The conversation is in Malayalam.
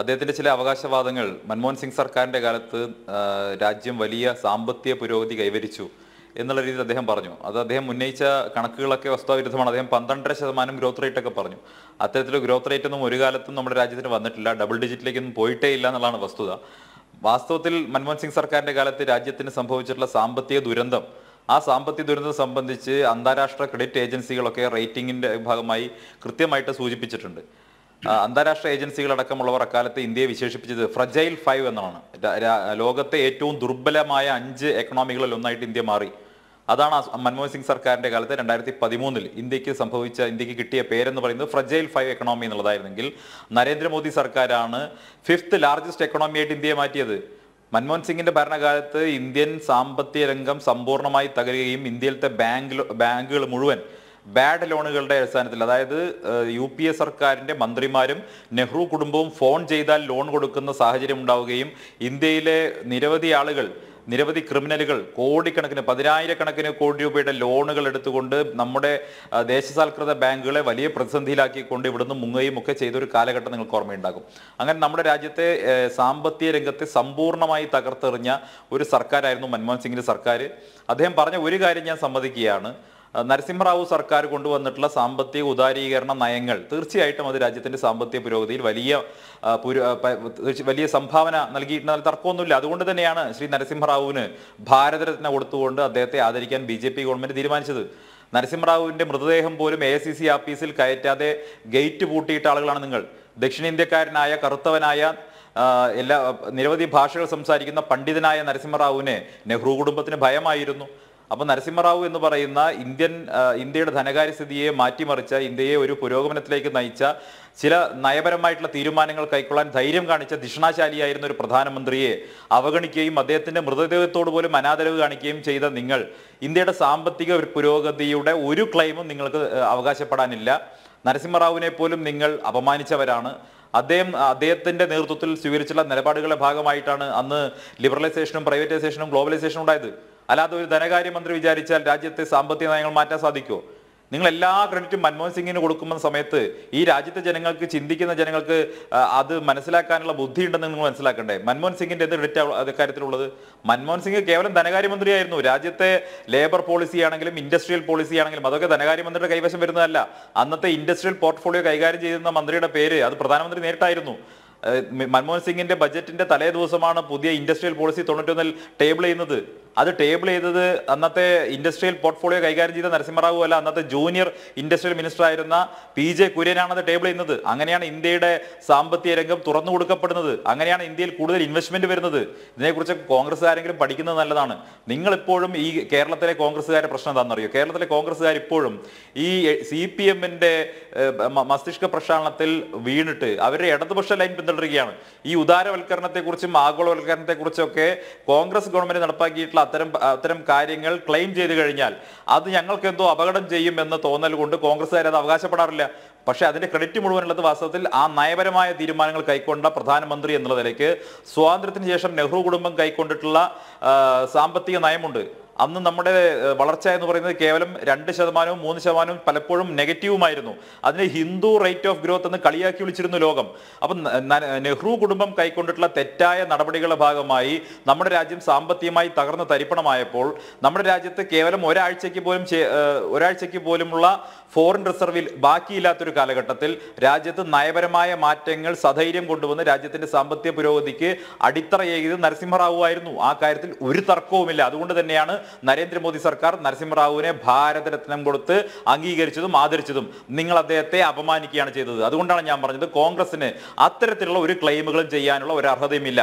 അദ്ദേഹത്തിന്റെ ചില അവകാശവാദങ്ങൾ മൻമോഹൻ സിംഗ് സർക്കാരിന്റെ കാലത്ത് രാജ്യം വലിയ സാമ്പത്തിക പുരോഗതി കൈവരിച്ചു എന്നുള്ള രീതിയിൽ അദ്ദേഹം പറഞ്ഞു അത് അദ്ദേഹം ഉന്നയിച്ച കണക്കുകളൊക്കെ വസ്തുവിരുദ്ധമാണ് അദ്ദേഹം പന്ത്രണ്ടര ശതമാനം ഗ്രോത്ത് റേറ്റ് ഒക്കെ പറഞ്ഞു അത്തരത്തിലുള്ള ഗ്രോത്ത് റേറ്റ് ഒന്നും ഒരു കാലത്തും നമ്മുടെ രാജ്യത്തിന് വന്നിട്ടില്ല ഡബിൾ ഡിജിറ്റിലേക്കൊന്നും പോയിട്ടേ ഇല്ല എന്നുള്ളതാണ് വസ്തുത വാസ്തവത്തിൽ മൻമോഹൻ സിംഗ് സർക്കാരിന്റെ കാലത്ത് രാജ്യത്തിന് സംഭവിച്ചിട്ടുള്ള സാമ്പത്തിക ദുരന്തം ആ സാമ്പത്തിക ദുരന്തം സംബന്ധിച്ച് അന്താരാഷ്ട്ര ക്രെഡിറ്റ് ഏജൻസികളൊക്കെ റേറ്റിംഗിന്റെ ഭാഗമായി കൃത്യമായിട്ട് സൂചിപ്പിച്ചിട്ടുണ്ട് അന്താരാഷ്ട്ര ഏജൻസികളടക്കമുള്ളവർ അക്കാലത്ത് ഇന്ത്യയെ വിശേഷിപ്പിച്ചത് ഫ്രജൈൽ ഫൈവ് എന്നാണ് ലോകത്തെ ഏറ്റവും ദുർബലമായ അഞ്ച് എക്കണോമികളിൽ ഒന്നായിട്ട് ഇന്ത്യ മാറി അതാണ് മൻമോഹൻ സിംഗ് സർക്കാരിന്റെ കാലത്ത് രണ്ടായിരത്തി പതിമൂന്നിൽ ഇന്ത്യക്ക് സംഭവിച്ച ഇന്ത്യക്ക് കിട്ടിയ പേരെന്ന് പറയുന്നത് ഫ്രജൈൽ ഫൈവ് എക്കണോമി എന്നുള്ളതായിരുന്നെങ്കിൽ നരേന്ദ്രമോദി സർക്കാരാണ് ഫിഫ്ത്ത് ലാർജസ്റ്റ് എക്കണോമിയായിട്ട് ഇന്ത്യയെ മാറ്റിയത് മൻമോഹൻ സിംഗിന്റെ ഭരണകാലത്ത് ഇന്ത്യൻ സാമ്പത്തിക രംഗം സമ്പൂർണ്ണമായി തകരുകയും ഇന്ത്യയിലത്തെ ബാങ്ക് ബാങ്കുകൾ മുഴുവൻ ബാഡ് ലോണുകളുടെ അടിസ്ഥാനത്തിൽ അതായത് യു പി എ സർക്കാരിൻ്റെ മന്ത്രിമാരും നെഹ്റു കുടുംബവും ഫോൺ ചെയ്താൽ ലോൺ കൊടുക്കുന്ന സാഹചര്യം ഉണ്ടാവുകയും ഇന്ത്യയിലെ നിരവധി ആളുകൾ നിരവധി ക്രിമിനലുകൾ കോടിക്കണക്കിന് പതിനായിരക്കണക്കിന് കോടി രൂപയുടെ ലോണുകൾ എടുത്തുകൊണ്ട് നമ്മുടെ ദേശസാൽകൃത ബാങ്കുകളെ വലിയ പ്രതിസന്ധിയിലാക്കിക്കൊണ്ട് ഇവിടുന്ന് മുങ്ങുകയും ഒക്കെ ചെയ്തൊരു കാലഘട്ടം നിങ്ങൾക്ക് ഓർമ്മയുണ്ടാകും അങ്ങനെ നമ്മുടെ രാജ്യത്തെ സാമ്പത്തിക രംഗത്തെ സമ്പൂർണ്ണമായി തകർത്തെറിഞ്ഞ ഒരു സർക്കാരായിരുന്നു മൻമോഹൻ സിംഗിൻ്റെ സർക്കാർ അദ്ദേഹം പറഞ്ഞ ഒരു കാര്യം ഞാൻ സമ്മതിക്കുകയാണ് നരസിംഹറാവു സർക്കാർ കൊണ്ടുവന്നിട്ടുള്ള സാമ്പത്തിക ഉദാരീകരണ നയങ്ങൾ തീർച്ചയായിട്ടും അത് രാജ്യത്തിന്റെ സാമ്പത്തിക പുരോഗതിയിൽ വലിയ വലിയ സംഭാവന നൽകിയിട്ടുണ്ടെന്ന് തർക്കമൊന്നുമില്ല അതുകൊണ്ട് തന്നെയാണ് ശ്രീ നരസിംഹറാവുവിന് ഭാരതരത്ന കൊടുത്തുകൊണ്ട് അദ്ദേഹത്തെ ആദരിക്കാൻ ബി ഗവൺമെന്റ് തീരുമാനിച്ചത് നരസിംഹറാവുവിന്റെ മൃതദേഹം പോലും എ സി സി ആഫീസിൽ കയറ്റാതെ ഗേറ്റ് പൂട്ടിയിട്ട ആളുകളാണ് നിങ്ങൾ ദക്ഷിണേന്ത്യക്കാരനായ കറുത്തവനായ എല്ലാ നിരവധി ഭാഷകൾ സംസാരിക്കുന്ന പണ്ഡിതനായ നരസിംഹറാവുവിനെ നെഹ്റു കുടുംബത്തിന് ഭയമായിരുന്നു അപ്പോൾ നരസിംഹറാവു എന്ന് പറയുന്ന ഇന്ത്യൻ ഇന്ത്യയുടെ ധനകാര്യ സ്ഥിതിയെ മാറ്റിമറിച്ച ഇന്ത്യയെ ഒരു പുരോഗമനത്തിലേക്ക് നയിച്ച ചില നയപരമായിട്ടുള്ള തീരുമാനങ്ങൾ കൈക്കൊള്ളാൻ ധൈര്യം കാണിച്ച ദിഷണാശാലിയായിരുന്ന ഒരു പ്രധാനമന്ത്രിയെ അവഗണിക്കുകയും അദ്ദേഹത്തിന്റെ മൃതദേഹത്തോട് പോലും അനാദരവ് കാണിക്കുകയും ചെയ്ത നിങ്ങൾ ഇന്ത്യയുടെ സാമ്പത്തിക പുരോഗതിയുടെ ഒരു ക്ലെയിമും നിങ്ങൾക്ക് അവകാശപ്പെടാനില്ല നരസിംഹറാവുവിനെ പോലും നിങ്ങൾ അപമാനിച്ചവരാണ് അദ്ദേഹം അദ്ദേഹത്തിന്റെ നേതൃത്വത്തിൽ സ്വീകരിച്ചുള്ള നിലപാടുകളുടെ ഭാഗമായിട്ടാണ് അന്ന് ലിബറലൈസേഷനും പ്രൈവറ്റൈസേഷനും ഗ്ലോബലൈസേഷനും ഉണ്ടായത് അല്ലാതെ ഒരു ധനകാര്യമന്ത്രി വിചാരിച്ചാൽ രാജ്യത്തെ സാമ്പത്തിക നയങ്ങൾ മാറ്റാൻ സാധിക്കുമോ നിങ്ങൾ എല്ലാ ക്രെഡിറ്റും മൻമോഹൻ സിംഗിന് കൊടുക്കുന്ന സമയത്ത് ഈ രാജ്യത്തെ ജനങ്ങൾക്ക് ചിന്തിക്കുന്ന ജനങ്ങൾക്ക് അത് മനസ്സിലാക്കാനുള്ള ബുദ്ധിയുണ്ടെന്ന് നിങ്ങൾ മനസ്സിലാക്കണ്ടേ മൻമോഹൻ സിംഗിന്റെ എന്ത് ക്രെഡിറ്റ് കാര്യത്തിലുള്ളത് മൻമോഹൻ സിംഗ് കേവലം ധനകാര്യമന്ത്രിയായിരുന്നു രാജ്യത്തെ ലേബർ പോളിസി ആണെങ്കിലും ഇൻഡസ്ട്രിയൽ പോളിസി ആണെങ്കിലും അതൊക്കെ ധനകാര്യമന്ത്രിയുടെ കൈവശം വരുന്നതല്ല അന്നത്തെ ഇൻഡസ്ട്രിയൽ പോർട്ട്ഫോളിയോ കൈകാര്യം ചെയ്തിരുന്ന മന്ത്രിയുടെ പേര് അത് പ്രധാനമന്ത്രി നേരിട്ടായിരുന്നു മൻമോഹൻ സിംഗിന്റെ ബജറ്റിന്റെ തലേ ദിവസമാണ് പുതിയ ഇൻഡസ്ട്രിയൽ പോളിസി തൊണ്ണൂറ്റൊന്നിൽ ടേബിൾ ചെയ്യുന്നത് അത് ടേബിൾ ചെയ്തത് അന്നത്തെ ഇൻഡസ്ട്രിയൽ പോർട്ട്ഫോളിയോ കൈകാര്യം ചെയ്ത നരസിംഹറാവു അല്ല അന്നത്തെ ജൂനിയർ ഇൻഡസ്ട്രിയൽ മിനിസ്റ്റർ ആയിരുന്ന പി ജെ കുര്യനാണ് അത് ടേബിൾ ചെയ്യുന്നത് അങ്ങനെയാണ് ഇന്ത്യയുടെ സാമ്പത്തിക രംഗം തുറന്നു കൊടുക്കപ്പെടുന്നത് അങ്ങനെയാണ് ഇന്ത്യയിൽ കൂടുതൽ ഇൻവെസ്റ്റ്മെന്റ് വരുന്നത് ഇതിനെക്കുറിച്ച് കോൺഗ്രസ് ആരെങ്കിലും പഠിക്കുന്നത് നല്ലതാണ് നിങ്ങൾ ഇപ്പോഴും ഈ കേരളത്തിലെ കോൺഗ്രസ്സുകാരുടെ പ്രശ്നം എന്താണെന്നറിയോ കേരളത്തിലെ കോൺഗ്രസ്സുകാർ ഇപ്പോഴും ഈ സി പി എമ്മിന്റെ മസ്തിഷ്ക പ്രക്ഷാളനത്തിൽ വീണിട്ട് അവരുടെ ഇടതുപക്ഷ ലൈൻ പിന്തുണ തുടരുകയാണ് ഈ ഉദാരവൽക്കരണത്തെക്കുറിച്ചും ആഗോളവൽക്കരണത്തെക്കുറിച്ചൊക്കെ കോൺഗ്രസ് ഗവൺമെന്റ് നടപ്പാക്കിയിട്ടുള്ള അത്തരം അത്തരം കാര്യങ്ങൾ ക്ലെയിം ചെയ്തു കഴിഞ്ഞാൽ അത് ഞങ്ങൾക്ക് എന്തോ അപകടം ചെയ്യും എന്ന തോന്നൽ കൊണ്ട് കോൺഗ്രസ്സുകാരെ അത് അവകാശപ്പെടാറില്ല പക്ഷേ അതിന്റെ ക്രെഡിറ്റ് മുഴുവനുള്ളത് വാസ്തവത്തിൽ ആ നയപരമായ തീരുമാനങ്ങൾ കൈക്കൊണ്ട പ്രധാനമന്ത്രി എന്നുള്ള നിലയ്ക്ക് സ്വാതന്ത്ര്യത്തിന് ശേഷം നെഹ്റു കുടുംബം കൈക്കൊണ്ടിട്ടുള്ള സാമ്പത്തിക നയമുണ്ട് അന്ന് നമ്മുടെ വളർച്ച എന്ന് പറയുന്നത് കേവലം രണ്ട് ശതമാനവും മൂന്ന് ശതമാനവും പലപ്പോഴും നെഗറ്റീവുമായിരുന്നു അതിനെ ഹിന്ദു റേറ്റ് ഓഫ് ഗ്രോത്ത് എന്ന് കളിയാക്കി വിളിച്ചിരുന്നു ലോകം അപ്പം നെഹ്റു കുടുംബം കൈക്കൊണ്ടിട്ടുള്ള തെറ്റായ നടപടികളുടെ ഭാഗമായി നമ്മുടെ രാജ്യം സാമ്പത്തികമായി തകർന്ന് തരിപ്പണമായപ്പോൾ നമ്മുടെ രാജ്യത്ത് കേവലം ഒരാഴ്ചയ്ക്ക് പോലും ഒരാഴ്ചയ്ക്ക് പോലുമുള്ള ഫോറിൻ റിസർവിൽ ബാക്കിയില്ലാത്തൊരു കാലഘട്ടത്തിൽ രാജ്യത്ത് നയപരമായ മാറ്റങ്ങൾ സധൈര്യം കൊണ്ടുവന്ന് രാജ്യത്തിന്റെ സാമ്പത്തിക പുരോഗതിക്ക് അടിത്തറയേകിയത് നരസിംഹറാവു ആയിരുന്നു ആ കാര്യത്തിൽ ഒരു തർക്കവുമില്ല അതുകൊണ്ട് തന്നെയാണ് നരേന്ദ്രമോദി സർക്കാർ നരസിംഹറാവുവിനെ ഭാരതരത്നം കൊടുത്ത് അംഗീകരിച്ചതും ആദരിച്ചതും നിങ്ങൾ അദ്ദേഹത്തെ അപമാനിക്കുകയാണ് ചെയ്തത് അതുകൊണ്ടാണ് ഞാൻ പറഞ്ഞത് കോൺഗ്രസിന് അത്തരത്തിലുള്ള ഒരു ക്ലെയിമുകളും ചെയ്യാനുള്ള ഒരു ഇല്ല